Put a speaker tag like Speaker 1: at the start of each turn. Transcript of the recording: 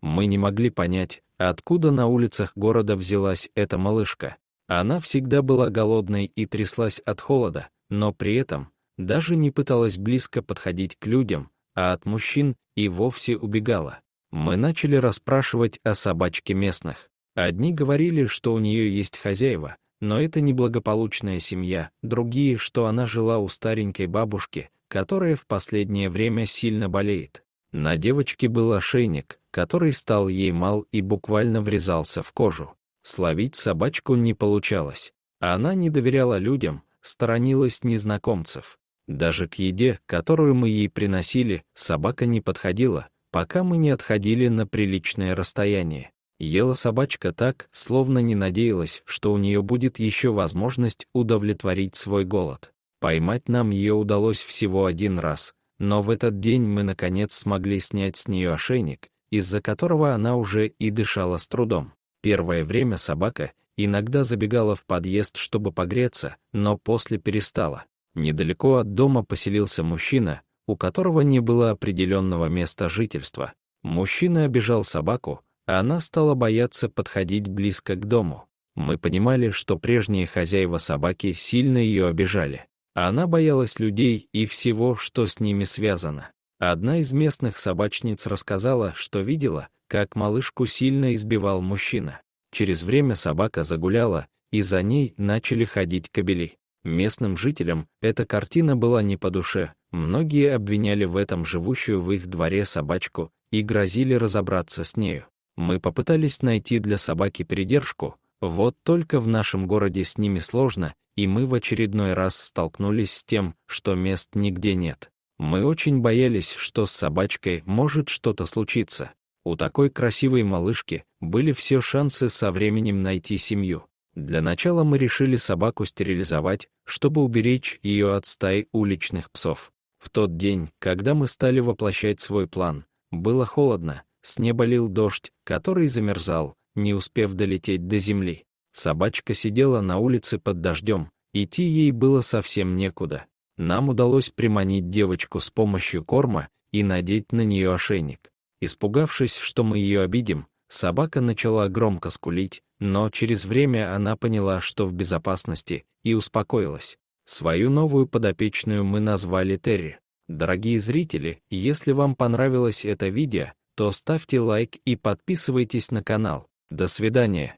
Speaker 1: Мы не могли понять, откуда на улицах города взялась эта малышка. Она всегда была голодной и тряслась от холода, но при этом даже не пыталась близко подходить к людям, а от мужчин и вовсе убегала. Мы начали расспрашивать о собачке местных. Одни говорили, что у нее есть хозяева, но это неблагополучная семья, другие, что она жила у старенькой бабушки, которая в последнее время сильно болеет. На девочке был ошейник, который стал ей мал и буквально врезался в кожу. Словить собачку не получалось. Она не доверяла людям, сторонилась незнакомцев. Даже к еде, которую мы ей приносили, собака не подходила, пока мы не отходили на приличное расстояние. Ела собачка так, словно не надеялась, что у нее будет еще возможность удовлетворить свой голод. Поймать нам ее удалось всего один раз, но в этот день мы, наконец, смогли снять с нее ошейник, из-за которого она уже и дышала с трудом. Первое время собака иногда забегала в подъезд, чтобы погреться, но после перестала. Недалеко от дома поселился мужчина, у которого не было определенного места жительства. Мужчина обижал собаку, а она стала бояться подходить близко к дому. Мы понимали, что прежние хозяева собаки сильно ее обижали. А она боялась людей и всего, что с ними связано. Одна из местных собачниц рассказала, что видела, как малышку сильно избивал мужчина. Через время собака загуляла, и за ней начали ходить кабели. Местным жителям эта картина была не по душе. Многие обвиняли в этом живущую в их дворе собачку и грозили разобраться с нею. Мы попытались найти для собаки передержку, вот только в нашем городе с ними сложно, и мы в очередной раз столкнулись с тем, что мест нигде нет. Мы очень боялись, что с собачкой может что-то случиться. У такой красивой малышки были все шансы со временем найти семью. Для начала мы решили собаку стерилизовать, чтобы уберечь ее от стаи уличных псов. В тот день, когда мы стали воплощать свой план, было холодно, с неба лил дождь, который замерзал, не успев долететь до земли. Собачка сидела на улице под дождем, идти ей было совсем некуда. Нам удалось приманить девочку с помощью корма и надеть на нее ошейник. Испугавшись, что мы ее обидим, собака начала громко скулить, но через время она поняла, что в безопасности, и успокоилась. Свою новую подопечную мы назвали Терри. Дорогие зрители, если вам понравилось это видео, то ставьте лайк и подписывайтесь на канал. До свидания.